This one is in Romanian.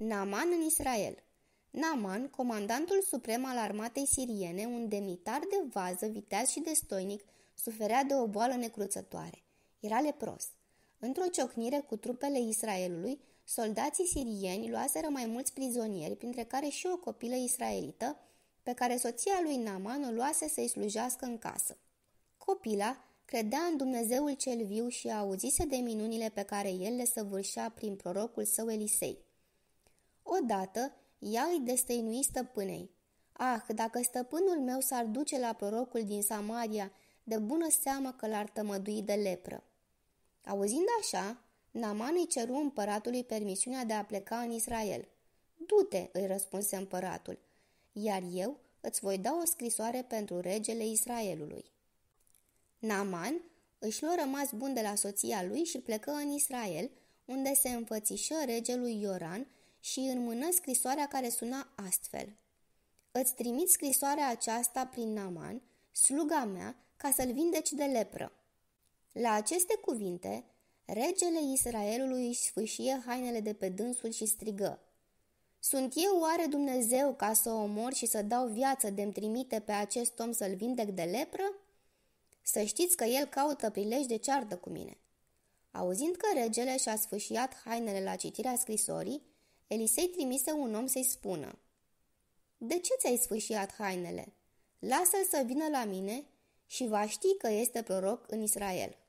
Naman în Israel Naman, comandantul suprem al armatei siriene, un demnitar de vază, viteaz și destoinic, suferea de o boală necruțătoare. Era lepros. Într-o ciocnire cu trupele Israelului, soldații sirieni luaseră mai mulți prizonieri, printre care și o copilă israelită, pe care soția lui Naman o luase să-i slujească în casă. Copila credea în Dumnezeul cel viu și auzise de minunile pe care el le săvârșea prin prorocul său Elisei. Odată, ea îi destăinui stăpânei. Ah, dacă stăpânul meu s-ar duce la prorocul din Samaria, de bună seamă că l-ar tămădui de lepră. Auzind așa, Naman îi ceru împăratului permisiunea de a pleca în Israel. Du-te, îi răspunse împăratul, iar eu îți voi da o scrisoare pentru regele Israelului. Naman își lua rămas bun de la soția lui și plecă în Israel, unde se înfățișă regelui Ioran și în mână scrisoarea care suna astfel. Îți trimit scrisoarea aceasta prin Naman, sluga mea, ca să-l vindeci de lepră. La aceste cuvinte, regele Israelului își sfâșie hainele de pe dânsul și strigă. Sunt eu oare Dumnezeu ca să o omor și să dau viață de trimite pe acest om să-l vindec de lepră? Să știți că el caută prilej de ceartă cu mine. Auzind că regele și-a sfâșiat hainele la citirea scrisorii, Elisei trimise un om să-i spună De ce ți-ai sfârșit hainele? Lasă-l să vină la mine și va ști că este proroc în Israel.